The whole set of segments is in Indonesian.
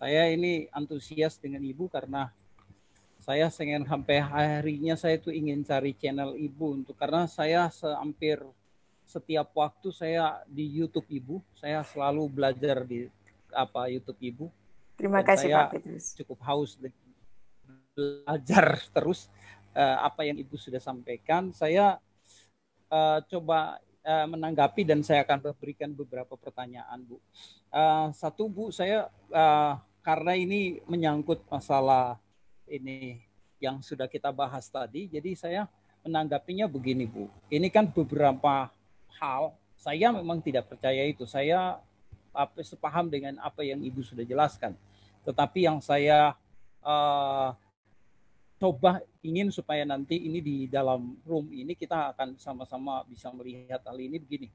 Saya ini antusias dengan ibu karena saya pengen sampai harinya saya itu ingin cari channel ibu untuk karena saya hampir setiap waktu saya di YouTube ibu, saya selalu belajar di apa YouTube ibu. Terima Dan kasih saya Pak Petrus. Cukup haus belajar terus uh, apa yang ibu sudah sampaikan. Saya uh, coba eh, menanggapi dan saya akan berikan beberapa pertanyaan bu. Uh, satu bu, saya uh, karena ini menyangkut masalah ini yang sudah kita bahas tadi, jadi saya menanggapinya begini Bu. Ini kan beberapa hal saya memang tidak percaya itu. Saya apa sepaham dengan apa yang Ibu sudah jelaskan. Tetapi yang saya uh, coba ingin supaya nanti ini di dalam room ini kita akan sama-sama bisa melihat hal ini begini.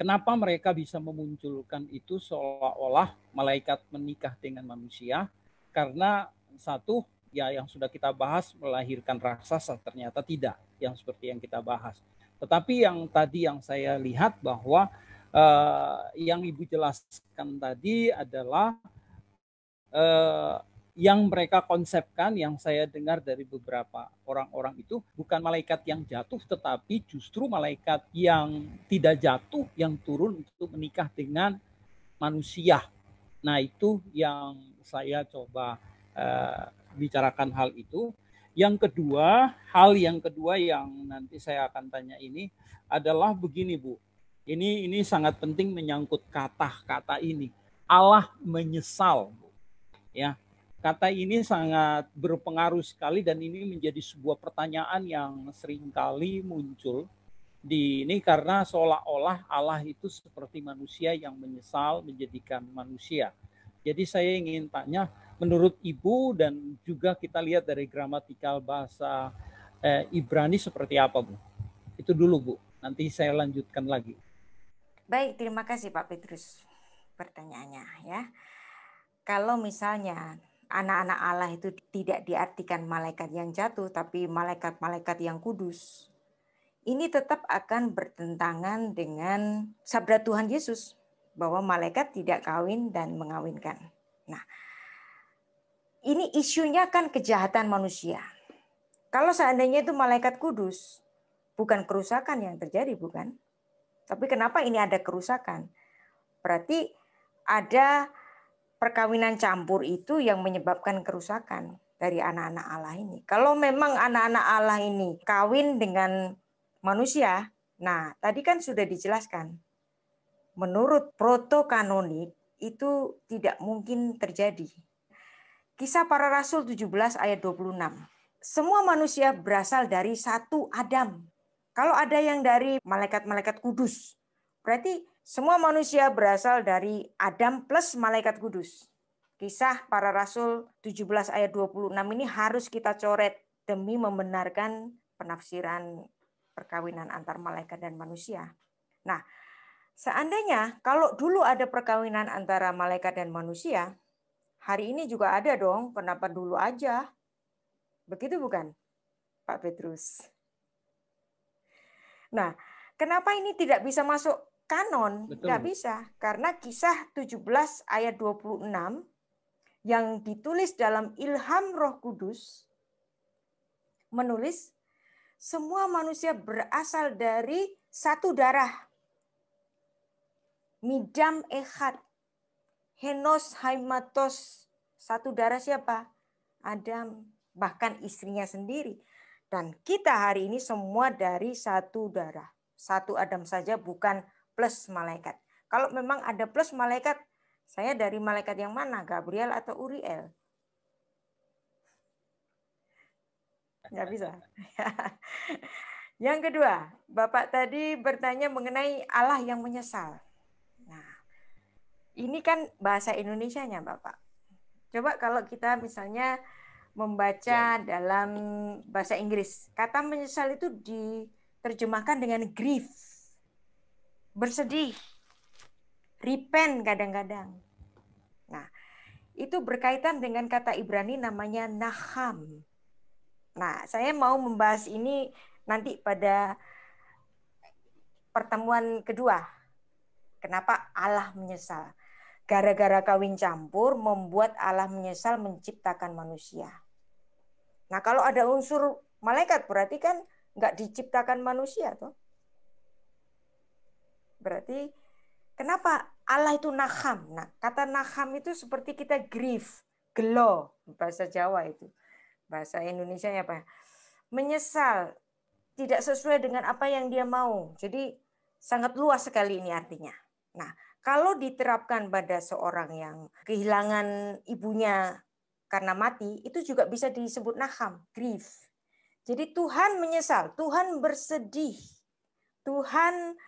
Kenapa mereka bisa memunculkan itu seolah-olah malaikat menikah dengan manusia? Karena satu, ya yang sudah kita bahas melahirkan raksasa ternyata tidak yang seperti yang kita bahas. Tetapi yang tadi yang saya lihat bahwa eh, yang Ibu jelaskan tadi adalah eh, yang mereka konsepkan yang saya dengar dari beberapa orang-orang itu bukan malaikat yang jatuh tetapi justru malaikat yang tidak jatuh yang turun untuk menikah dengan manusia. Nah, itu yang saya coba uh, bicarakan hal itu. Yang kedua, hal yang kedua yang nanti saya akan tanya ini adalah begini, Bu. Ini ini sangat penting menyangkut kata-kata ini. Allah menyesal, Bu. Ya, Kata ini sangat berpengaruh sekali dan ini menjadi sebuah pertanyaan yang seringkali muncul di ini karena seolah-olah Allah itu seperti manusia yang menyesal menjadikan manusia. Jadi saya ingin tanya, menurut Ibu dan juga kita lihat dari gramatikal bahasa eh, Ibrani seperti apa, Bu? Itu dulu, Bu. Nanti saya lanjutkan lagi. Baik, terima kasih Pak Petrus pertanyaannya ya. Kalau misalnya anak-anak Allah itu tidak diartikan malaikat yang jatuh, tapi malaikat-malaikat yang kudus. Ini tetap akan bertentangan dengan sabda Tuhan Yesus bahwa malaikat tidak kawin dan mengawinkan. Nah, ini isunya kan kejahatan manusia. Kalau seandainya itu malaikat kudus, bukan kerusakan yang terjadi, bukan? Tapi kenapa ini ada kerusakan? Berarti ada perkawinan campur itu yang menyebabkan kerusakan dari anak-anak Allah ini. Kalau memang anak-anak Allah ini kawin dengan manusia, nah tadi kan sudah dijelaskan. Menurut proto-kanonik itu tidak mungkin terjadi. Kisah para rasul 17 ayat 26. Semua manusia berasal dari satu Adam. Kalau ada yang dari malaikat-malaikat kudus, berarti semua manusia berasal dari Adam plus malaikat kudus. Kisah para rasul 17 ayat 26 ini harus kita coret demi membenarkan penafsiran perkawinan antar malaikat dan manusia. Nah, seandainya kalau dulu ada perkawinan antara malaikat dan manusia, hari ini juga ada dong Kenapa dulu aja. Begitu bukan, Pak Petrus? Nah, kenapa ini tidak bisa masuk kanon, tidak nggak bisa. Karena kisah 17 ayat 26 yang ditulis dalam ilham roh kudus menulis semua manusia berasal dari satu darah. Midam Echad, Henos Haimatos, satu darah siapa? Adam, bahkan istrinya sendiri. Dan kita hari ini semua dari satu darah. Satu Adam saja bukan plus malaikat. Kalau memang ada plus malaikat, saya dari malaikat yang mana? Gabriel atau Uriel? Gak bisa. yang kedua, Bapak tadi bertanya mengenai Allah yang menyesal. Nah, ini kan bahasa Indonesia nya Bapak. Coba kalau kita misalnya membaca ya. dalam bahasa Inggris, kata menyesal itu diterjemahkan dengan grief bersedih, repent kadang-kadang. Nah, itu berkaitan dengan kata Ibrani namanya naham. Nah, saya mau membahas ini nanti pada pertemuan kedua. Kenapa Allah menyesal? Gara-gara kawin campur membuat Allah menyesal menciptakan manusia. Nah, kalau ada unsur malaikat berarti kan nggak diciptakan manusia tuh. Berarti kenapa Allah itu naham? Nah, kata naham itu seperti kita grief, gelo bahasa Jawa itu. Bahasa Indonesia ya apa? Menyesal tidak sesuai dengan apa yang dia mau. Jadi sangat luas sekali ini artinya. Nah, kalau diterapkan pada seorang yang kehilangan ibunya karena mati, itu juga bisa disebut naham, grief. Jadi Tuhan menyesal, Tuhan bersedih, Tuhan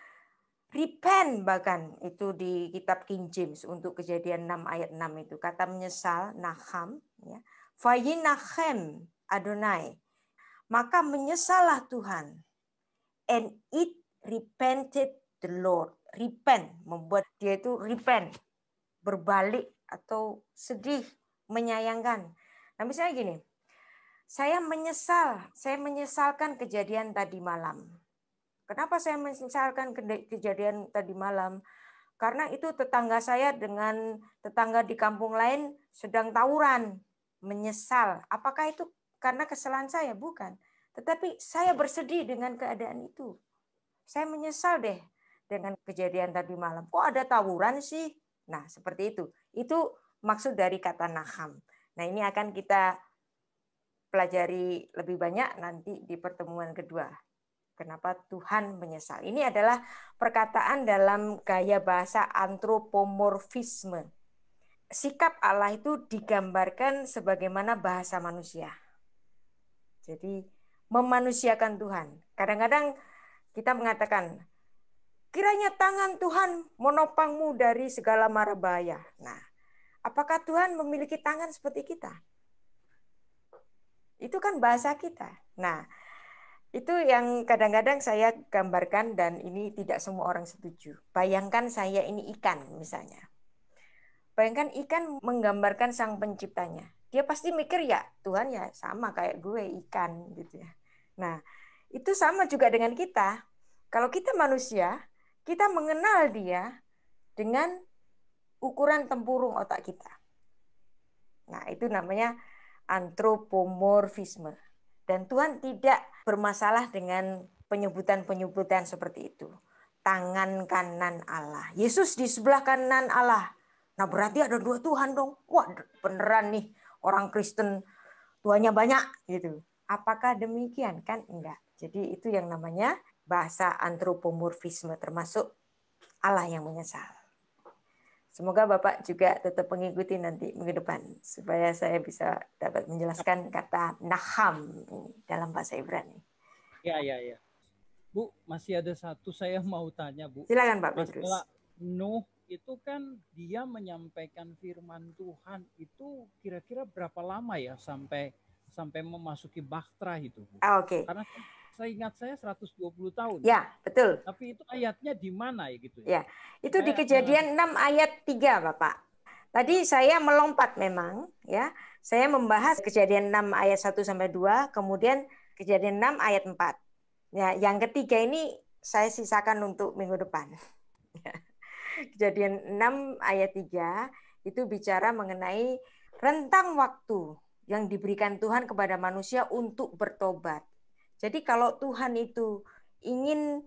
repent bahkan itu di kitab King James untuk kejadian 6 ayat 6 itu kata menyesal naham ya fayinahem Adonai maka menyesallah Tuhan and it repented the Lord repent membuat dia itu repent berbalik atau sedih menyayangkan nah misalnya gini saya menyesal saya menyesalkan kejadian tadi malam Kenapa saya menceritakan kejadian tadi malam? Karena itu tetangga saya dengan tetangga di kampung lain sedang tawuran, menyesal. Apakah itu karena kesalahan saya? Bukan. Tetapi saya bersedih dengan keadaan itu. Saya menyesal deh dengan kejadian tadi malam. Kok ada tawuran sih? Nah, seperti itu. Itu maksud dari kata naham. Nah, ini akan kita pelajari lebih banyak nanti di pertemuan kedua. Kenapa Tuhan menyesal? Ini adalah perkataan dalam gaya bahasa antropomorfisme. Sikap Allah itu digambarkan sebagaimana bahasa manusia. Jadi memanusiakan Tuhan. Kadang-kadang kita mengatakan, kiranya tangan Tuhan menopangmu dari segala mara bahaya. Nah, apakah Tuhan memiliki tangan seperti kita? Itu kan bahasa kita. Nah, itu yang kadang-kadang saya gambarkan dan ini tidak semua orang setuju. Bayangkan saya ini ikan misalnya. Bayangkan ikan menggambarkan sang penciptanya. Dia pasti mikir ya, Tuhan ya sama kayak gue ikan gitu ya. Nah, itu sama juga dengan kita. Kalau kita manusia, kita mengenal dia dengan ukuran tempurung otak kita. Nah, itu namanya antropomorfisme. Dan Tuhan tidak bermasalah dengan penyebutan-penyebutan seperti itu. Tangan kanan Allah. Yesus di sebelah kanan Allah. Nah berarti ada dua Tuhan dong. Wah beneran nih orang Kristen tuanya banyak gitu. Apakah demikian? Kan enggak. Jadi itu yang namanya bahasa antropomorfisme termasuk Allah yang menyesal. Semoga Bapak juga tetap mengikuti nanti minggu depan supaya saya bisa dapat menjelaskan kata naham dalam bahasa Ibrani. Ya, ya, ya. Bu, masih ada satu saya mau tanya, Bu. Silakan Pak Petrus. Nuh itu kan dia menyampaikan firman Tuhan itu kira-kira berapa lama ya sampai sampai memasuki Bahtera itu, Bu? Ah, Oke. Okay. Karena kan saya ingat saya 120 tahun. Ya, betul. Tapi itu ayatnya di mana ya gitu ya? Ya, itu saya, di kejadian saya... Eh, 6 ayat 3, Bapak. Tadi saya melompat memang ya. Saya membahas kejadian 6 ayat 1 sampai 2, kemudian kejadian 6 ayat 4. Ya, yang ketiga ini saya sisakan untuk minggu depan. Ya. Kejadian 6 ayat 3 itu bicara mengenai rentang waktu yang diberikan Tuhan kepada manusia untuk bertobat. Jadi kalau Tuhan itu ingin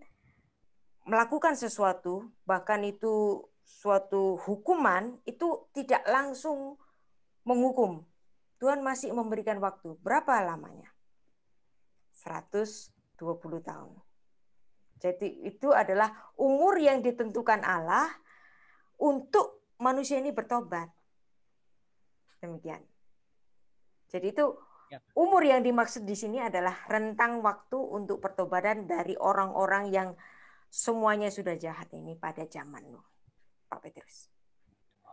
melakukan sesuatu, bahkan itu suatu hukuman, itu tidak langsung menghukum. Tuhan masih memberikan waktu. Berapa lamanya? 120 tahun. Jadi itu adalah umur yang ditentukan Allah untuk manusia ini bertobat. Demikian. Jadi itu Ya. Umur yang dimaksud di sini adalah rentang waktu untuk pertobatan dari orang-orang yang semuanya sudah jahat ini pada zaman Nuh. Pak Petrus.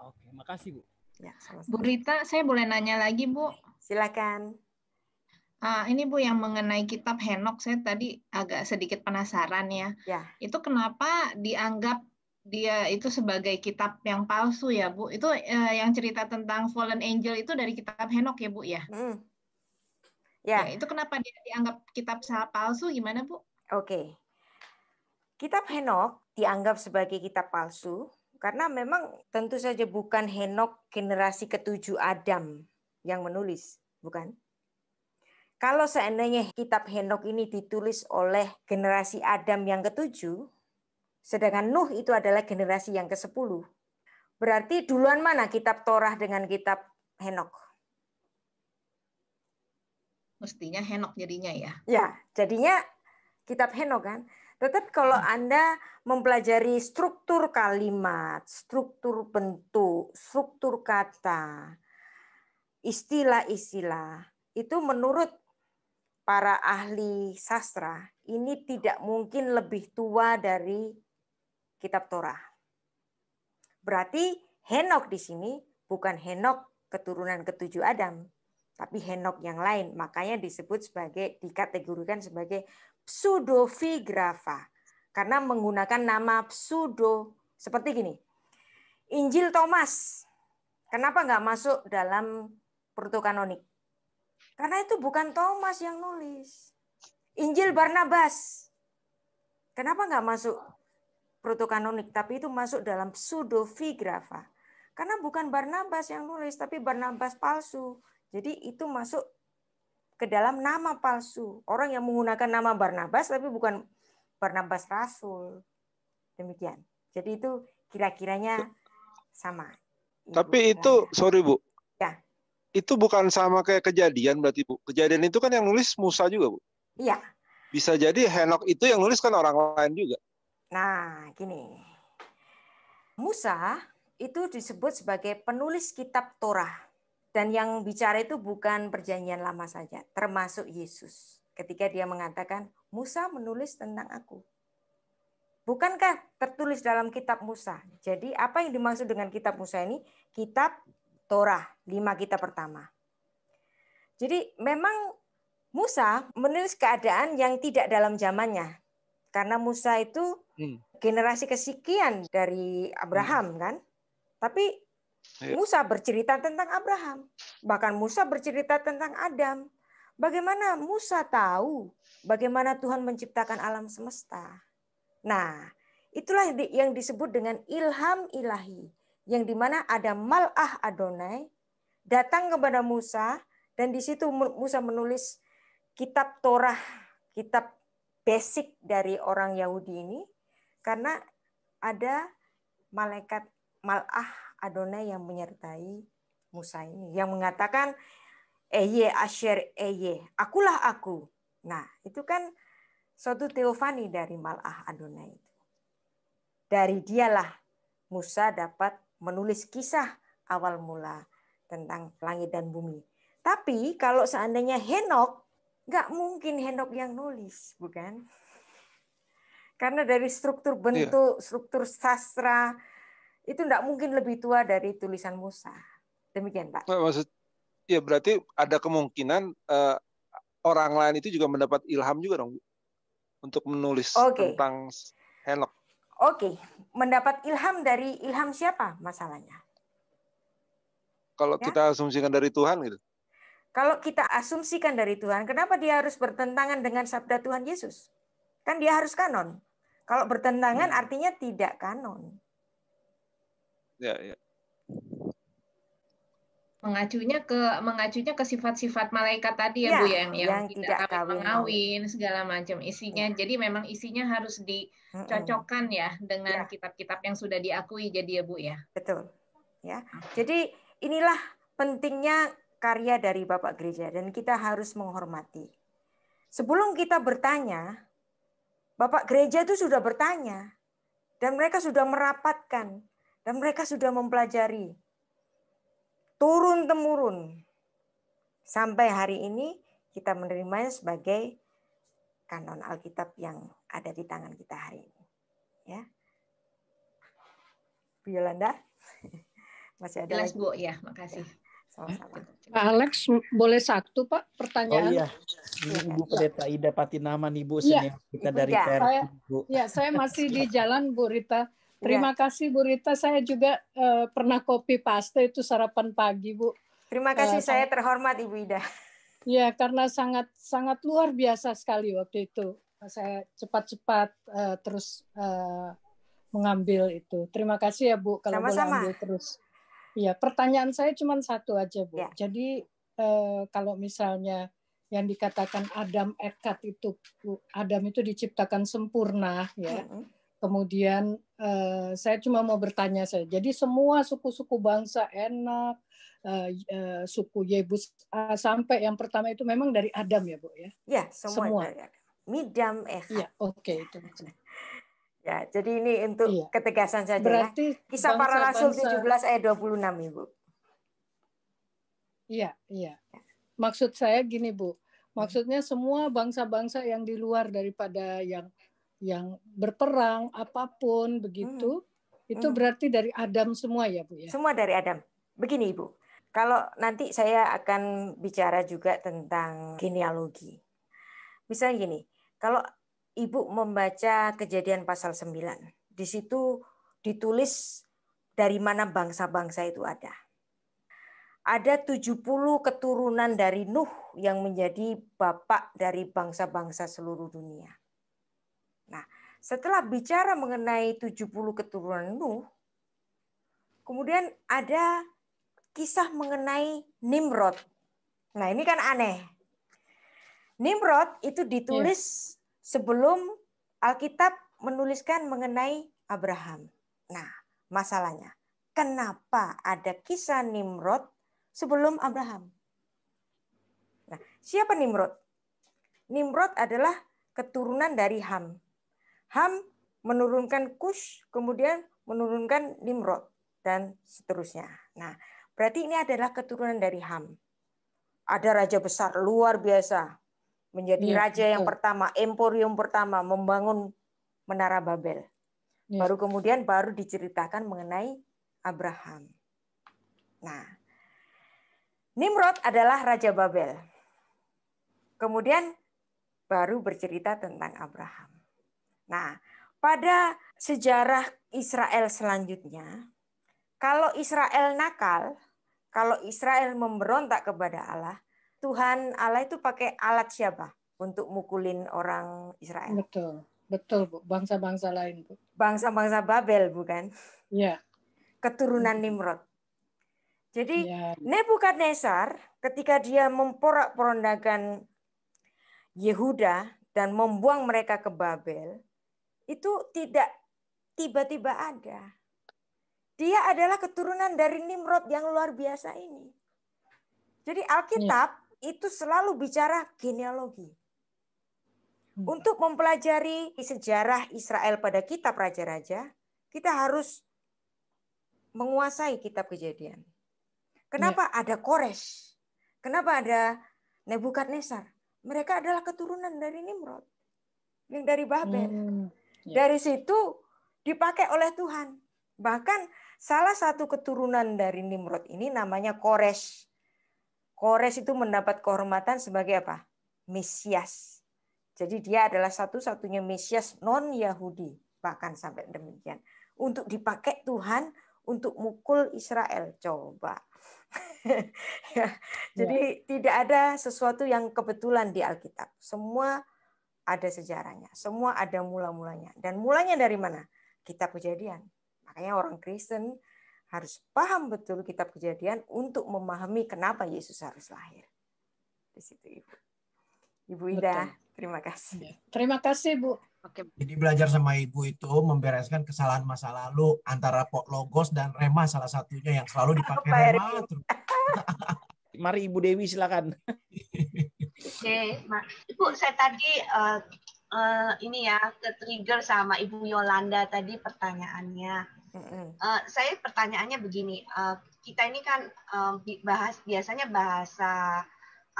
Oke, makasih Bu. Ya, Bu Rita, saya boleh nanya lagi Bu? Silakan. Uh, ini Bu yang mengenai kitab Henok, saya tadi agak sedikit penasaran ya. ya. Itu kenapa dianggap dia itu sebagai kitab yang palsu ya Bu? Itu uh, yang cerita tentang fallen angel itu dari kitab Henok ya Bu ya? Hmm. Ya. ya itu kenapa dia dianggap kitab sahab palsu? Gimana Bu? Oke. Kitab Henok dianggap sebagai kitab palsu karena memang tentu saja bukan Henok generasi ketujuh Adam yang menulis, bukan? Kalau seandainya kitab Henok ini ditulis oleh generasi Adam yang ketujuh, sedangkan Nuh itu adalah generasi yang ke-10, berarti duluan mana kitab Torah dengan kitab Henok? mestinya henok jadinya ya. Ya, jadinya kitab henok kan. Tetap kalau hmm. Anda mempelajari struktur kalimat, struktur bentuk, struktur kata, istilah-istilah, itu menurut para ahli sastra ini tidak mungkin lebih tua dari kitab Torah. Berarti Henok di sini bukan Henok keturunan ketujuh Adam, tapi henok yang lain. Makanya disebut sebagai dikategorikan sebagai pseudofigrafa karena menggunakan nama pseudo seperti gini. Injil Thomas. Kenapa nggak masuk dalam protokanonik? Karena itu bukan Thomas yang nulis. Injil Barnabas. Kenapa nggak masuk protokanonik? Tapi itu masuk dalam pseudofigrafa Karena bukan Barnabas yang nulis, tapi Barnabas palsu jadi itu masuk ke dalam nama palsu. Orang yang menggunakan nama Barnabas tapi bukan Barnabas Rasul. Demikian. Jadi itu kira-kiranya sama. Ibu. Tapi itu sorry Bu. Ya. Itu bukan sama kayak kejadian berarti Bu. Kejadian itu kan yang nulis Musa juga Bu. Iya. Bisa jadi Henok itu yang nulis kan orang lain juga. Nah, gini. Musa itu disebut sebagai penulis kitab Torah dan yang bicara itu bukan perjanjian lama saja, termasuk Yesus. Ketika dia mengatakan, Musa menulis tentang aku. Bukankah tertulis dalam kitab Musa? Jadi apa yang dimaksud dengan kitab Musa ini? Kitab Torah, lima kitab pertama. Jadi memang Musa menulis keadaan yang tidak dalam zamannya. Karena Musa itu hmm. generasi kesekian dari Abraham hmm. kan. Tapi Iya. Musa bercerita tentang Abraham, bahkan Musa bercerita tentang Adam. Bagaimana Musa tahu bagaimana Tuhan menciptakan alam semesta? Nah, itulah yang disebut dengan ilham ilahi, yang dimana ada mal'ah Adonai datang kepada Musa, dan di situ Musa menulis kitab Torah, kitab basic dari orang Yahudi ini, karena ada malaikat mal'ah Adonai yang menyertai Musa ini yang mengatakan Eye Asher Eye, akulah aku. Nah, itu kan suatu teofani dari Mal'ah Adonai itu. Dari dialah Musa dapat menulis kisah awal mula tentang langit dan bumi. Tapi kalau seandainya Henok, nggak mungkin Henok yang nulis, bukan? Karena dari struktur iya. bentuk, iya. struktur sastra, itu tidak mungkin lebih tua dari tulisan Musa. Demikian, Pak. Maksud, ya berarti ada kemungkinan uh, orang lain itu juga mendapat ilham juga dong untuk menulis okay. tentang Henok. Oke, okay. mendapat ilham dari ilham siapa masalahnya? Kalau ya? kita asumsikan dari Tuhan gitu. Kalau kita asumsikan dari Tuhan, kenapa dia harus bertentangan dengan sabda Tuhan Yesus? Kan dia harus kanon. Kalau bertentangan hmm. artinya tidak kanon ya, ya. Mengacunya ke mengacunya ke sifat-sifat malaikat tadi ya, ya Bu yang, yang, yang tidak, tidak kawin ya. mengawin segala macam isinya. Ya. Jadi memang isinya harus dicocokkan ya dengan ya. kitab-kitab ya. yang sudah diakui jadi ya Bu ya. Betul. Ya. Jadi inilah pentingnya karya dari Bapak Gereja dan kita harus menghormati. Sebelum kita bertanya, Bapak Gereja itu sudah bertanya dan mereka sudah merapatkan dan mereka sudah mempelajari turun-temurun. Sampai hari ini kita menerimanya sebagai kanon Alkitab yang ada di tangan kita hari ini. Ya. Bu Yolanda, masih ada Jelas, lagi? Bu, ya, makasih. Ya, sama-sama. Pak Alex, boleh satu Pak pertanyaan? Oh iya, ini Ibu Pendeta Ida Patinama nih Bu, ya. kita Ibu, dari ya. Saya, Bu. Ya, saya masih di jalan Bu Rita. Terima ya. kasih Bu Rita. Saya juga uh, pernah kopi paste itu sarapan pagi Bu. Terima kasih uh, saya kan terhormat Ibu Ida. Ya karena sangat sangat luar biasa sekali waktu itu. Saya cepat-cepat uh, terus uh, mengambil itu. Terima kasih ya Bu kalau Sama-sama. boleh ambil terus. Ya pertanyaan saya cuma satu aja Bu. Ya. Jadi uh, kalau misalnya yang dikatakan Adam Ekat itu Adam itu diciptakan sempurna ya. Mm -hmm Kemudian uh, saya cuma mau bertanya saya. Jadi semua suku-suku bangsa enak, uh, uh, suku Yebus uh, sampai yang pertama itu memang dari Adam ya bu ya? Ya semua. semua. Midam eh. Ya oke okay, itu. ya jadi ini untuk ya. ketegasan saja. Ya. Berarti ya. kisah para rasul bangsa, 17 ayat 26 ibu. Iya iya. Maksud saya gini bu. Maksudnya semua bangsa-bangsa yang di luar daripada yang yang berperang apapun begitu hmm. itu hmm. berarti dari Adam semua ya Bu ya. Semua dari Adam. Begini Ibu, kalau nanti saya akan bicara juga tentang genealogi. Misalnya gini, kalau Ibu membaca Kejadian pasal 9, di situ ditulis dari mana bangsa-bangsa itu ada. Ada 70 keturunan dari Nuh yang menjadi bapak dari bangsa-bangsa seluruh dunia Nah, setelah bicara mengenai 70 keturunan Nuh, kemudian ada kisah mengenai Nimrod. Nah, ini kan aneh. Nimrod itu ditulis iya. sebelum Alkitab menuliskan mengenai Abraham. Nah, masalahnya, kenapa ada kisah Nimrod sebelum Abraham? Nah, siapa Nimrod? Nimrod adalah keturunan dari Ham. Ham menurunkan Kush, kemudian menurunkan Nimrod dan seterusnya. Nah, berarti ini adalah keturunan dari Ham. Ada raja besar luar biasa menjadi ya, raja yang betul. pertama, emporium pertama membangun menara Babel. Ya. Baru kemudian baru diceritakan mengenai Abraham. Nah, Nimrod adalah raja Babel. Kemudian baru bercerita tentang Abraham. Nah, pada sejarah Israel selanjutnya, kalau Israel nakal, kalau Israel memberontak kepada Allah, Tuhan Allah itu pakai alat siapa untuk mukulin orang Israel? Betul, betul bu. Bangsa-bangsa lain bu. Bangsa-bangsa Babel bukan? Iya. Keturunan Nimrod. Jadi ya. Nebukadnezar ketika dia memporak-porandakan Yehuda dan membuang mereka ke Babel, itu tidak tiba-tiba ada. Dia adalah keturunan dari Nimrod yang luar biasa ini. Jadi Alkitab ya. itu selalu bicara genealogi. Hmm. Untuk mempelajari sejarah Israel pada kitab raja-raja, kita harus menguasai kitab kejadian. Kenapa ya. ada Kores Kenapa ada Nebukadnezar? Mereka adalah keturunan dari Nimrod, yang dari Babel. Hmm. Ya. Dari situ dipakai oleh Tuhan. Bahkan salah satu keturunan dari Nimrod ini namanya Kores. Kores itu mendapat kehormatan sebagai apa? Mesias. Jadi dia adalah satu-satunya Mesias non-Yahudi. Bahkan sampai demikian. Untuk dipakai Tuhan untuk mukul Israel. Coba. ya. Jadi ya. tidak ada sesuatu yang kebetulan di Alkitab. Semua ada sejarahnya. Semua ada mula-mulanya. Dan mulanya dari mana? Kitab Kejadian. Makanya orang Kristen harus paham betul kitab Kejadian untuk memahami kenapa Yesus harus lahir. Di situ Ibu. Ibu Ida, betul. terima kasih. Ya, terima kasih Bu. Oke. Jadi belajar sama ibu itu membereskan kesalahan masa lalu antara Pok Logos dan Rema salah satunya yang selalu dipakai Rema. Mari Ibu Dewi silakan. Oke, okay. Ibu saya tadi uh, uh, ini ya ke trigger sama Ibu Yolanda tadi pertanyaannya. Uh, saya pertanyaannya begini, uh, kita ini kan uh, bahas biasanya bahasa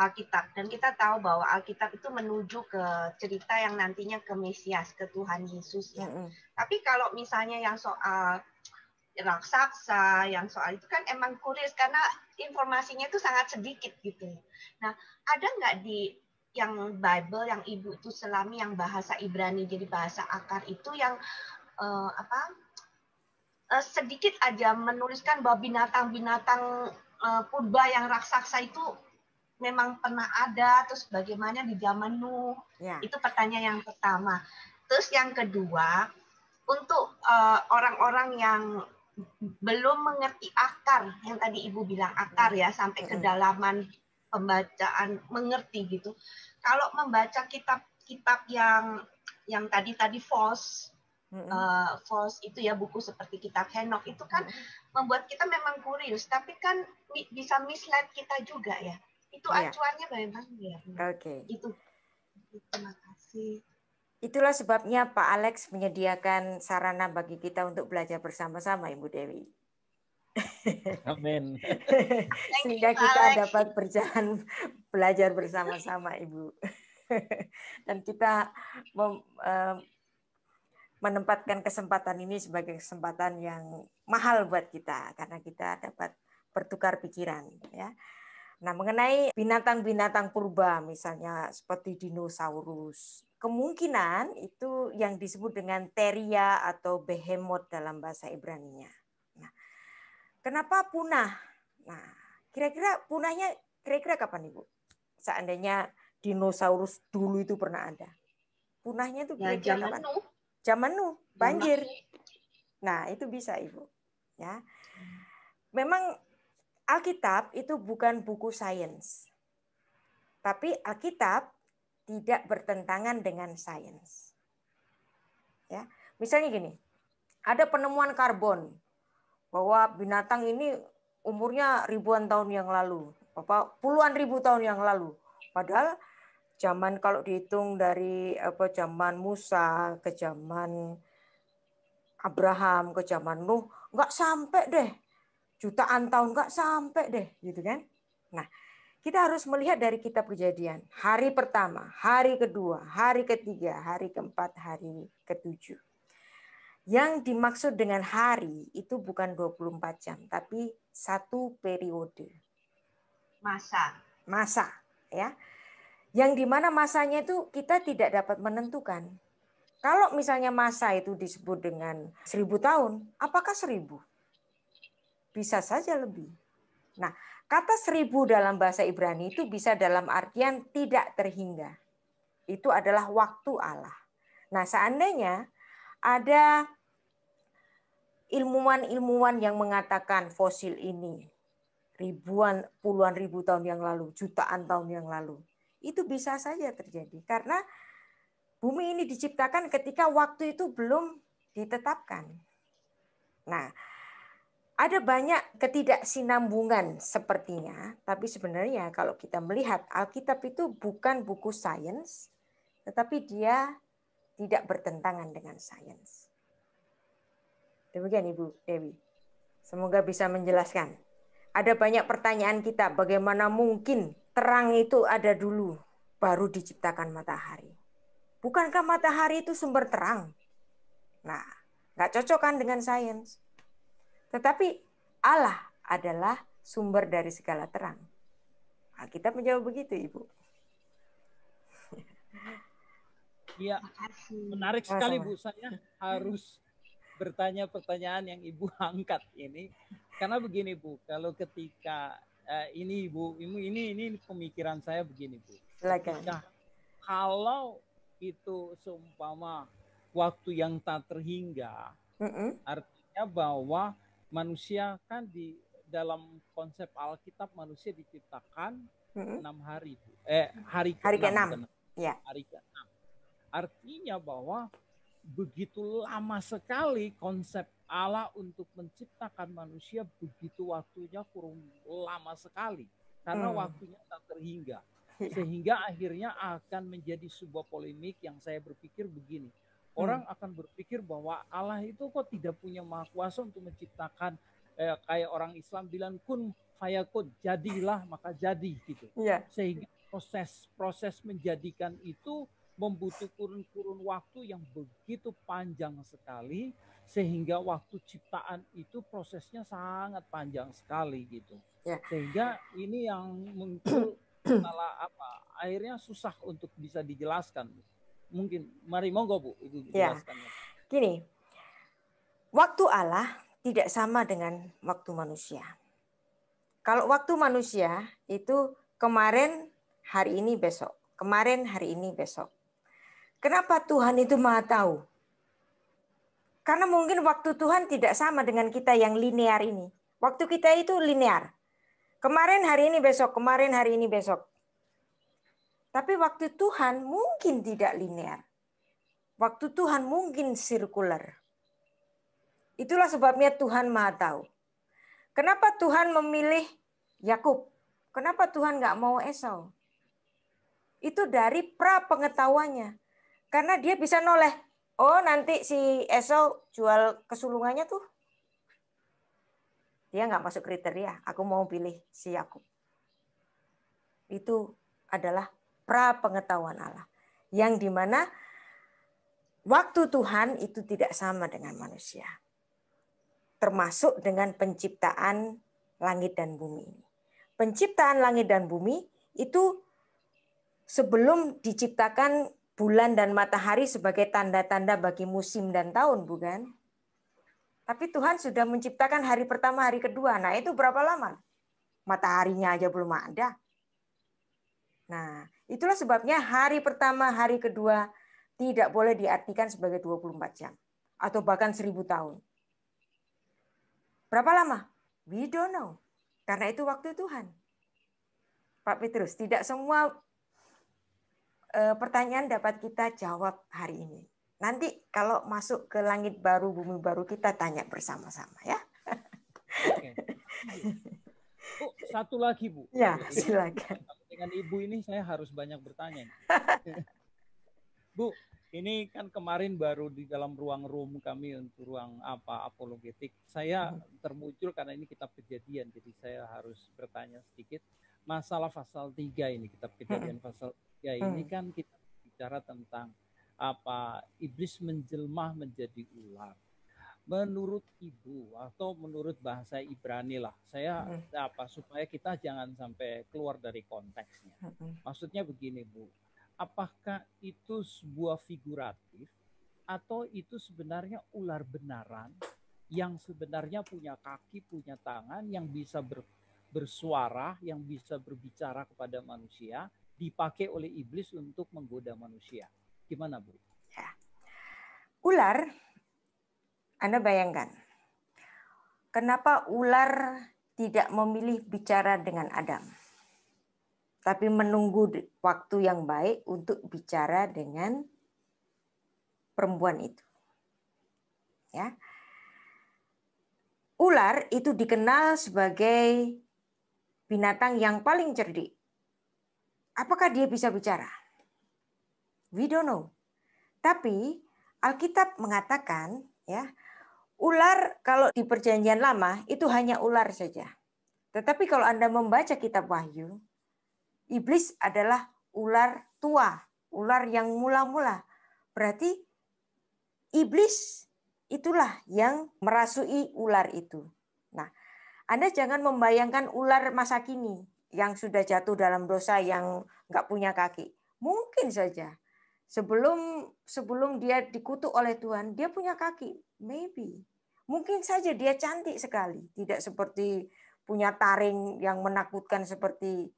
Alkitab dan kita tahu bahwa Alkitab itu menuju ke cerita yang nantinya ke Mesias, ke Tuhan Yesus ya. Mm -hmm. Tapi kalau misalnya yang soal raksasa yang soal itu kan emang kuris karena informasinya itu sangat sedikit gitu. Nah, ada nggak di yang Bible yang ibu itu selami yang bahasa Ibrani jadi bahasa akar itu yang uh, apa uh, sedikit aja menuliskan bahwa binatang-binatang uh, purba yang raksasa itu memang pernah ada terus bagaimana di zaman Nuh ya. itu pertanyaan yang pertama terus yang kedua untuk orang-orang uh, orang -orang yang belum mengerti akar yang tadi ibu bilang akar ya sampai kedalaman pembacaan mengerti gitu kalau membaca kitab-kitab yang yang tadi tadi false Mm uh, false itu ya buku seperti kitab Henok itu kan mm membuat kita memang kurius tapi kan mi bisa mislead kita juga ya itu yeah. acuannya bagaimana ya oke okay. itu terima kasih Itulah sebabnya Pak Alex menyediakan sarana bagi kita untuk belajar bersama-sama, Ibu Dewi. Amin. Sehingga kita dapat berjalan belajar bersama-sama, Ibu. Dan kita menempatkan kesempatan ini sebagai kesempatan yang mahal buat kita karena kita dapat bertukar pikiran, ya. Nah, mengenai binatang-binatang purba misalnya seperti dinosaurus, kemungkinan itu yang disebut dengan teria atau behemoth dalam bahasa Ibrani-nya. Nah, kenapa punah? Nah, kira-kira punahnya kira-kira kapan Ibu? Seandainya dinosaurus dulu itu pernah ada. Punahnya itu ya, kira-kira ya, zaman kapan? Nu. Zaman Nuh, banjir. Nah, itu bisa Ibu. Ya. Hmm. Memang Alkitab itu bukan buku sains. Tapi Alkitab tidak bertentangan dengan sains. Ya, misalnya gini, ada penemuan karbon bahwa binatang ini umurnya ribuan tahun yang lalu, apa puluhan ribu tahun yang lalu. Padahal zaman kalau dihitung dari apa zaman Musa ke zaman Abraham ke zaman Nuh nggak sampai deh jutaan tahun nggak sampai deh gitu kan. Nah, kita harus melihat dari kitab kejadian. Hari pertama, hari kedua, hari ketiga, hari keempat, hari ketujuh. Yang dimaksud dengan hari itu bukan 24 jam, tapi satu periode. Masa. Masa, ya. Yang dimana masanya itu kita tidak dapat menentukan. Kalau misalnya masa itu disebut dengan seribu tahun, apakah seribu? Bisa saja lebih. Nah, Kata seribu dalam bahasa Ibrani itu bisa dalam artian tidak terhingga. Itu adalah waktu Allah. Nah, seandainya ada ilmuwan-ilmuwan yang mengatakan fosil ini ribuan puluhan ribu tahun yang lalu, jutaan tahun yang lalu. Itu bisa saja terjadi karena bumi ini diciptakan ketika waktu itu belum ditetapkan. Nah, ada banyak ketidaksinambungan sepertinya, tapi sebenarnya kalau kita melihat Alkitab itu bukan buku sains, tetapi dia tidak bertentangan dengan sains. Demikian Ibu Dewi. Semoga bisa menjelaskan. Ada banyak pertanyaan kita, bagaimana mungkin terang itu ada dulu baru diciptakan matahari? Bukankah matahari itu sumber terang? Nah, nggak cocok kan dengan sains? Tetapi Allah adalah sumber dari segala terang. kita menjawab begitu, Ibu. Iya, menarik sekali Bu. Saya harus bertanya pertanyaan yang Ibu angkat ini. Karena begini Bu, kalau ketika uh, ini Ibu, ini ini ini pemikiran saya begini Bu. Ketika, kalau itu seumpama waktu yang tak terhingga, mm -mm. artinya bahwa manusia kan di dalam konsep Alkitab manusia diciptakan enam hmm. hari eh hari ke hari ke enam ya hari ke enam artinya bahwa begitu lama sekali konsep Allah untuk menciptakan manusia begitu waktunya kurang lama sekali karena mm. waktunya tak terhingga ya. sehingga akhirnya akan menjadi sebuah polemik yang saya berpikir begini Hmm. orang akan berpikir bahwa Allah itu kok tidak punya maha kuasa untuk menciptakan eh, kayak orang Islam bilang kun fayakun jadilah maka jadi gitu yeah. sehingga proses proses menjadikan itu membutuhkan kurun-kurun waktu yang begitu panjang sekali sehingga waktu ciptaan itu prosesnya sangat panjang sekali gitu yeah. sehingga ini yang muncul malah apa akhirnya susah untuk bisa dijelaskan mungkin mari monggo Bu itu dijelaskan. Ya. Gini. Waktu Allah tidak sama dengan waktu manusia. Kalau waktu manusia itu kemarin hari ini besok, kemarin hari ini besok. Kenapa Tuhan itu Maha tahu? Karena mungkin waktu Tuhan tidak sama dengan kita yang linear ini. Waktu kita itu linear. Kemarin hari ini besok, kemarin hari ini besok. Tapi waktu Tuhan mungkin tidak linear. Waktu Tuhan mungkin sirkular. Itulah sebabnya Tuhan Maha Tahu. Kenapa Tuhan memilih Yakub? Kenapa Tuhan nggak mau Esau? Itu dari pra pengetahuannya. Karena dia bisa noleh. Oh nanti si Esau jual kesulungannya tuh. Dia nggak masuk kriteria. Aku mau pilih si Yakub. Itu adalah pra pengetahuan Allah. Yang dimana waktu Tuhan itu tidak sama dengan manusia. Termasuk dengan penciptaan langit dan bumi ini. Penciptaan langit dan bumi itu sebelum diciptakan bulan dan matahari sebagai tanda-tanda bagi musim dan tahun, bukan? Tapi Tuhan sudah menciptakan hari pertama, hari kedua. Nah, itu berapa lama? Mataharinya aja belum ada. Nah, Itulah sebabnya hari pertama, hari kedua tidak boleh diartikan sebagai 24 jam atau bahkan seribu tahun. Berapa lama? We don't know. Karena itu waktu Tuhan. Pak Petrus, tidak semua eh, pertanyaan dapat kita jawab hari ini. Nanti kalau masuk ke langit baru, bumi baru, kita tanya bersama-sama ya. Oke. Oh, satu lagi Bu. Ya, silakan dengan ibu ini saya harus banyak bertanya. Bu, ini kan kemarin baru di dalam ruang room kami untuk ruang apa apologetik. Saya hmm. termuncul karena ini kitab kejadian, jadi saya harus bertanya sedikit masalah pasal 3 ini kitab kejadian hmm. pasal 3 ini hmm. kan kita bicara tentang apa iblis menjelma menjadi ular menurut ibu atau menurut bahasa Ibrani lah saya hmm. apa supaya kita jangan sampai keluar dari konteksnya hmm. maksudnya begini bu apakah itu sebuah figuratif atau itu sebenarnya ular benaran yang sebenarnya punya kaki punya tangan yang bisa ber, bersuara yang bisa berbicara kepada manusia dipakai oleh iblis untuk menggoda manusia gimana bu ya. ular anda bayangkan, kenapa ular tidak memilih bicara dengan Adam, tapi menunggu waktu yang baik untuk bicara dengan perempuan itu. Ya. Ular itu dikenal sebagai binatang yang paling cerdik. Apakah dia bisa bicara? We don't know. Tapi Alkitab mengatakan ya Ular kalau di perjanjian lama itu hanya ular saja. Tetapi kalau Anda membaca kitab Wahyu, iblis adalah ular tua, ular yang mula-mula. Berarti iblis itulah yang merasui ular itu. Nah, Anda jangan membayangkan ular masa kini yang sudah jatuh dalam dosa yang nggak punya kaki. Mungkin saja sebelum sebelum dia dikutuk oleh Tuhan, dia punya kaki, maybe Mungkin saja dia cantik sekali, tidak seperti punya taring yang menakutkan seperti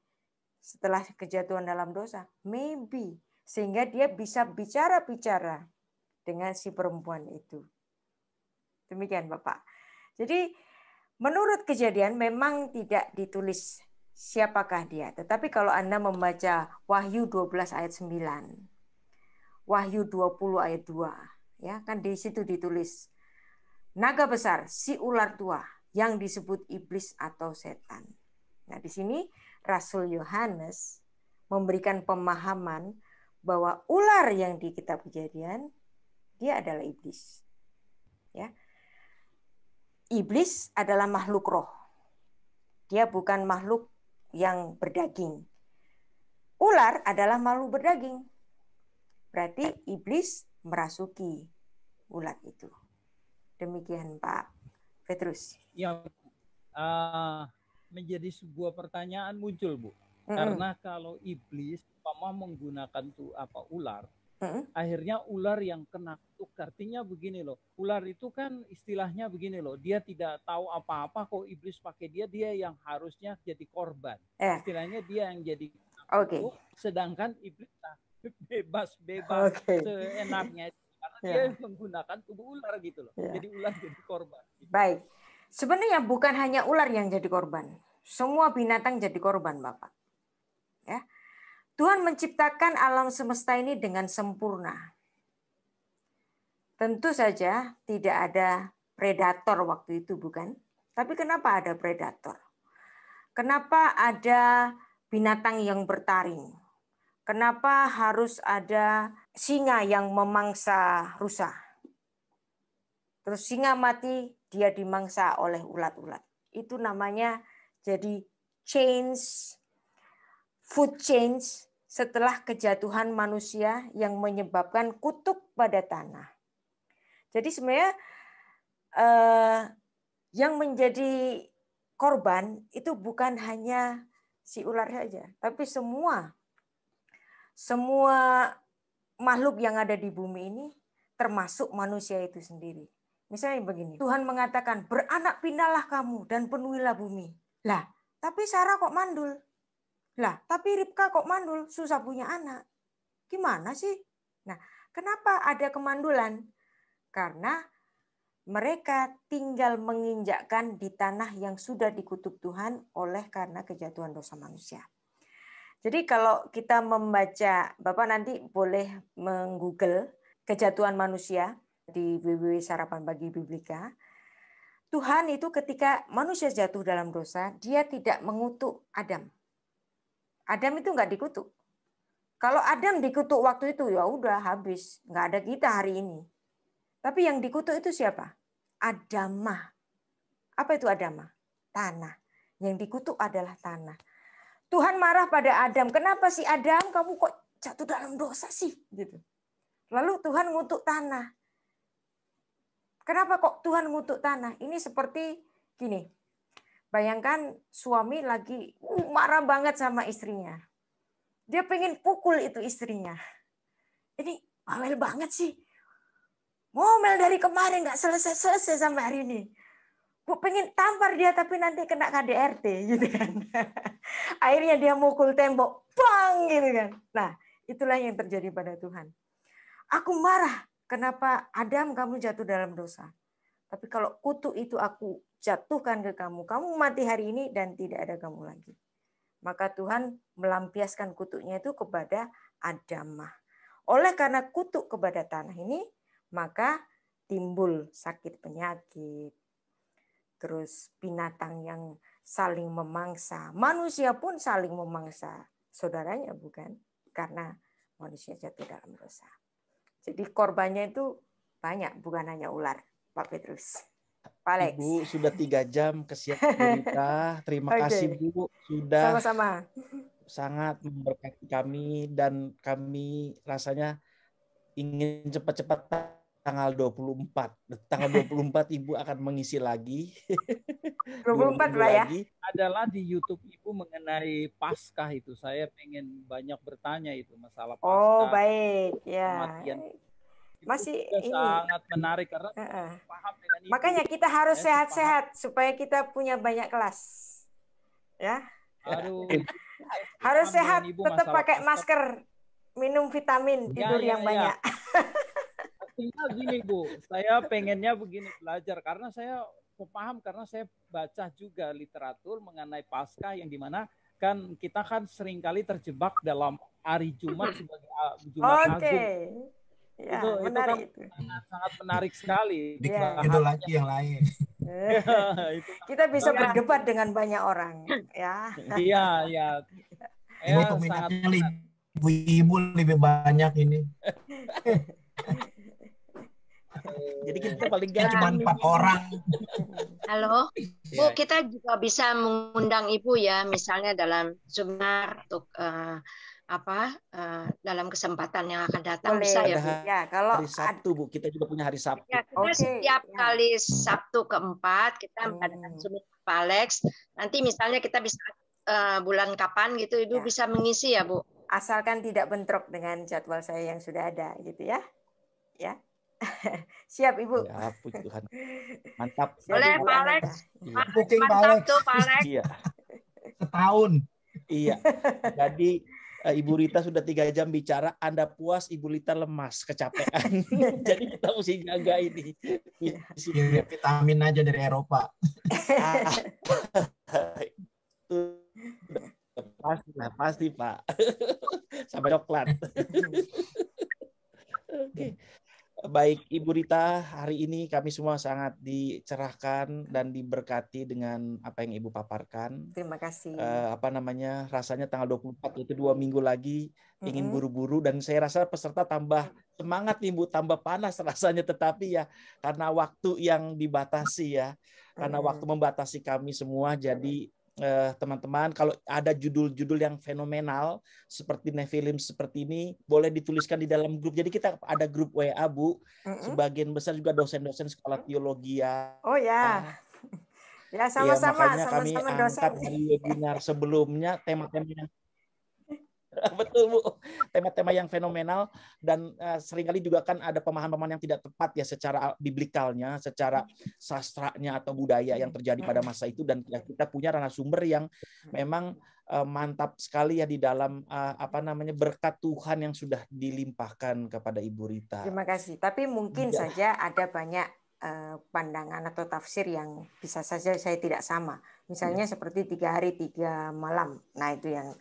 setelah kejatuhan dalam dosa. Maybe sehingga dia bisa bicara-bicara dengan si perempuan itu. Demikian Bapak. Jadi menurut kejadian memang tidak ditulis siapakah dia. Tetapi kalau Anda membaca Wahyu 12 ayat 9, Wahyu 20 ayat 2, ya kan di situ ditulis naga besar, si ular tua yang disebut iblis atau setan. Nah, di sini Rasul Yohanes memberikan pemahaman bahwa ular yang di kitab Kejadian dia adalah iblis. Ya. Iblis adalah makhluk roh. Dia bukan makhluk yang berdaging. Ular adalah makhluk berdaging. Berarti iblis merasuki ular itu. Demikian Pak Petrus. yang uh, eh, menjadi sebuah pertanyaan muncul Bu. Mm -hmm. Karena kalau iblis pama menggunakan tuh apa ular, mm -hmm. akhirnya ular yang kena tuh Artinya begini loh, ular itu kan istilahnya begini loh, dia tidak tahu apa-apa kok iblis pakai dia, dia yang harusnya jadi korban. Eh. Istilahnya dia yang jadi Oke. okay. sedangkan iblis ah, bebas-bebas okay. seenaknya dia yeah. menggunakan tubuh ular gitu loh. Yeah. Jadi ular jadi korban. Gitu. Baik. Sebenarnya bukan hanya ular yang jadi korban. Semua binatang jadi korban, Bapak. Ya. Tuhan menciptakan alam semesta ini dengan sempurna. Tentu saja tidak ada predator waktu itu bukan? Tapi kenapa ada predator? Kenapa ada binatang yang bertaring? Kenapa harus ada singa yang memangsa rusa? Terus singa mati, dia dimangsa oleh ulat-ulat. Itu namanya jadi change, food change setelah kejatuhan manusia yang menyebabkan kutuk pada tanah. Jadi sebenarnya eh, yang menjadi korban itu bukan hanya si ular saja, tapi semua semua makhluk yang ada di bumi ini termasuk manusia itu sendiri. Misalnya begini, Tuhan mengatakan, beranak pindahlah kamu dan penuhilah bumi. Lah, tapi Sarah kok mandul? Lah, tapi Ribka kok mandul? Susah punya anak. Gimana sih? Nah, kenapa ada kemandulan? Karena mereka tinggal menginjakkan di tanah yang sudah dikutuk Tuhan oleh karena kejatuhan dosa manusia. Jadi kalau kita membaca, Bapak nanti boleh menggoogle kejatuhan manusia di WWW Sarapan bagi Biblika. Tuhan itu ketika manusia jatuh dalam dosa, dia tidak mengutuk Adam. Adam itu nggak dikutuk. Kalau Adam dikutuk waktu itu, ya udah habis. Nggak ada kita hari ini. Tapi yang dikutuk itu siapa? Adamah. Apa itu Adamah? Tanah. Yang dikutuk adalah tanah Tuhan marah pada Adam. Kenapa sih Adam kamu kok jatuh dalam dosa sih? Gitu. Lalu Tuhan ngutuk tanah. Kenapa kok Tuhan ngutuk tanah? Ini seperti gini. Bayangkan suami lagi uh, marah banget sama istrinya. Dia pengen pukul itu istrinya. Ini awal banget sih. Ngomel dari kemarin nggak selesai-selesai sampai hari ini gue pengen tampar dia tapi nanti kena KDRT gitu kan. Akhirnya dia mukul tembok, bang gitu kan. Nah, itulah yang terjadi pada Tuhan. Aku marah, kenapa Adam kamu jatuh dalam dosa? Tapi kalau kutu itu aku jatuhkan ke kamu, kamu mati hari ini dan tidak ada kamu lagi. Maka Tuhan melampiaskan kutuknya itu kepada Adamah. Oleh karena kutuk kepada tanah ini, maka timbul sakit penyakit, terus binatang yang saling memangsa. Manusia pun saling memangsa saudaranya bukan? Karena manusia jatuh dalam dosa. Jadi korbannya itu banyak, bukan hanya ular, Pak Petrus. Pak Alex. Ibu sudah tiga jam kesiapan berita. Terima okay. kasih Bu sudah sama-sama sangat memberkati kami dan kami rasanya ingin cepat-cepat tanggal 24. Tanggal 24 Ibu akan mengisi lagi. 24 lah ya. Adalah di YouTube Ibu mengenai Paskah itu. Saya pengen banyak bertanya itu masalah oh, Paskah. Oh, baik. Ya. Kematian. Masih ini sangat menarik karena uh -uh. paham dengan Ibu. Makanya kita harus sehat-sehat ya, supaya kita punya banyak kelas. Ya. Aduh. harus sehat, tetap pakai masker, minum vitamin, ya, tidur ya, yang ya. banyak. tinggal gini Bu, saya pengennya begini belajar karena saya paham karena saya baca juga literatur mengenai pasca yang dimana kan kita kan seringkali terjebak dalam hari Jumat sebagai ah, Jumat okay. Agung. Ya, itu, itu kan sangat, sangat menarik sekali. Ya. Itu lagi yang lain. Kan kita bisa ya. berdebat dengan banyak orang, ya. Iya, iya. Ya, ya. ya sangat ibu-ibu lebih banyak ini. Jadi kita paling gak cuma empat orang. Halo, Bu, iya. kita juga bisa mengundang Ibu ya, misalnya dalam seminar untuk uh, apa uh, dalam kesempatan yang akan datang Boleh. bisa ya Bu. Ya, kalau hari Sabtu Bu, kita juga punya hari Sabtu. Ya, kita okay. setiap ya. kali Sabtu keempat kita hmm. mengadakan seminar Pak Alex. Nanti misalnya kita bisa uh, bulan kapan gitu Ibu ya. bisa mengisi ya Bu. Asalkan tidak bentrok dengan jadwal saya yang sudah ada gitu ya. Ya. Siap, Ibu. Ya, puji Tuhan. Mantap. Boleh, Pak Alex. Booking iya. Pak Tuh, Pak Iya. Setahun. Iya. Jadi eh, Ibu Rita sudah tiga jam bicara, Anda puas, Ibu Rita lemas, kecapean. Jadi kita mesti jaga ini. Ya, vitamin aja dari Eropa. pasti ah. lah, pasti Pak. Sampai coklat. Oke. Okay. Baik Ibu Rita, hari ini kami semua sangat dicerahkan dan diberkati dengan apa yang Ibu paparkan. Terima kasih. Uh, apa namanya? Rasanya tanggal 24 itu dua minggu lagi ingin buru-buru dan saya rasa peserta tambah semangat nih Bu, tambah panas rasanya tetapi ya karena waktu yang dibatasi ya. Karena mm-hmm. waktu membatasi kami semua jadi Eh, teman-teman eh, kalau ada judul-judul yang fenomenal seperti film seperti ini boleh dituliskan di dalam grup. Jadi kita ada grup WA Bu. Mm-hmm. Sebagian besar juga dosen-dosen sekolah teologi ya. Oh ya. Ah. Ya iya, sama-sama. Ya, makanya sama-sama kami dosen. angkat di webinar sebelumnya tema-tema yang Betul Bu. Tema-tema yang fenomenal dan uh, seringkali juga kan ada pemahaman-pemahaman yang tidak tepat ya secara biblikalnya, secara sastranya atau budaya yang terjadi pada masa itu dan ya kita punya ranah sumber yang memang uh, mantap sekali ya di dalam uh, apa namanya berkat Tuhan yang sudah dilimpahkan kepada Ibu Rita. Terima kasih. Tapi mungkin ya. saja ada banyak pandangan atau tafsir yang bisa saja saya tidak sama. Misalnya ya. seperti tiga hari tiga malam. Nah itu yang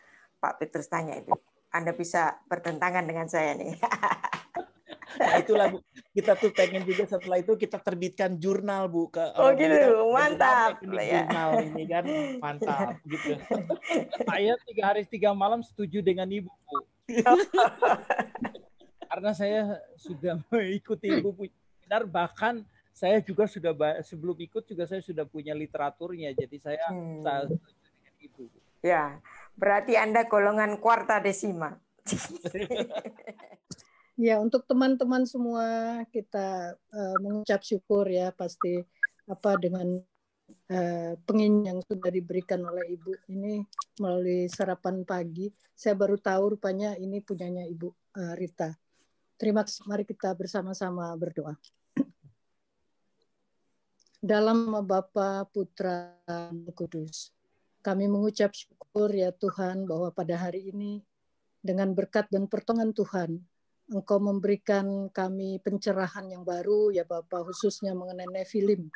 Pak Petrus tanya itu. Anda bisa bertentangan dengan saya nih. Nah, itulah Bu. Kita tuh pengen juga setelah itu kita terbitkan jurnal Bu ke Oh gitu, mantap. Ya. Jurnal ini kan mantap gitu. saya tiga hari tiga malam setuju dengan Ibu Bu. Karena saya sudah mengikuti Ibu benar bahkan saya juga sudah sebelum ikut juga saya sudah punya literaturnya jadi saya hmm. setuju dengan Ibu. Ya, Berarti Anda golongan kuarta desima. ya, untuk teman-teman semua kita uh, mengucap syukur ya pasti apa dengan uh, eh, pengin yang sudah diberikan oleh Ibu ini melalui sarapan pagi. Saya baru tahu rupanya ini punyanya Ibu uh, Rita. Terima kasih. Mari kita bersama-sama berdoa. Dalam Bapa, Putra, Kudus, kami mengucap syukur ya Tuhan bahwa pada hari ini dengan berkat dan pertolongan Tuhan Engkau memberikan kami pencerahan yang baru ya Bapak khususnya mengenai Nefilim.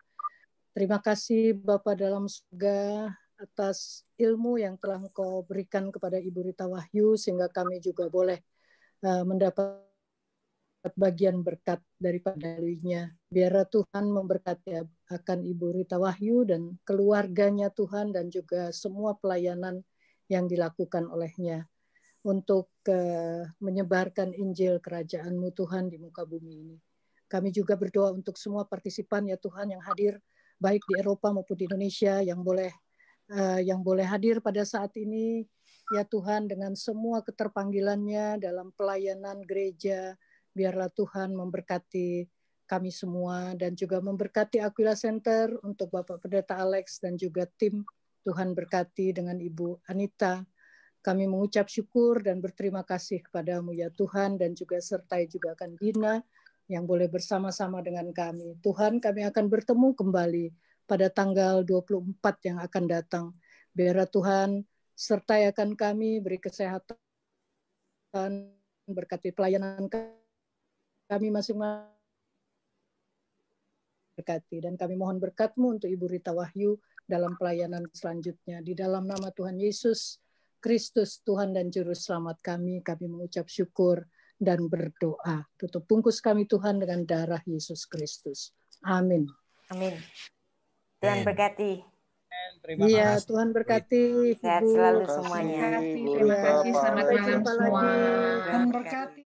Terima kasih Bapak dalam surga atas ilmu yang telah Engkau berikan kepada Ibu Rita Wahyu sehingga kami juga boleh uh, mendapat dapat bagian berkat daripada darinya. Biarlah Tuhan memberkati akan Ibu Rita Wahyu dan keluarganya Tuhan dan juga semua pelayanan yang dilakukan olehnya untuk uh, menyebarkan Injil kerajaan-Mu Tuhan di muka bumi ini. Kami juga berdoa untuk semua partisipan ya Tuhan yang hadir baik di Eropa maupun di Indonesia yang boleh uh, yang boleh hadir pada saat ini ya Tuhan dengan semua keterpanggilannya dalam pelayanan gereja, Biarlah Tuhan memberkati kami semua dan juga memberkati Aquila Center untuk Bapak Pendeta Alex dan juga tim Tuhan berkati dengan Ibu Anita. Kami mengucap syukur dan berterima kasih kepadamu ya Tuhan dan juga sertai juga akan Dina yang boleh bersama-sama dengan kami. Tuhan kami akan bertemu kembali pada tanggal 24 yang akan datang. Biarlah Tuhan sertai akan kami, beri kesehatan, berkati pelayanan kami kami masing-masing berkati dan kami mohon berkatmu untuk Ibu Rita Wahyu dalam pelayanan selanjutnya di dalam nama Tuhan Yesus Kristus Tuhan dan juru selamat kami kami mengucap syukur dan berdoa tutup bungkus kami Tuhan dengan darah Yesus Kristus amin amin Tuhan berkati Terima iya, kasih. Iya, Tuhan berkati. Sehat selalu semuanya. Terima kasih. Terima kasih. Selamat malam semua. Tuhan berkati.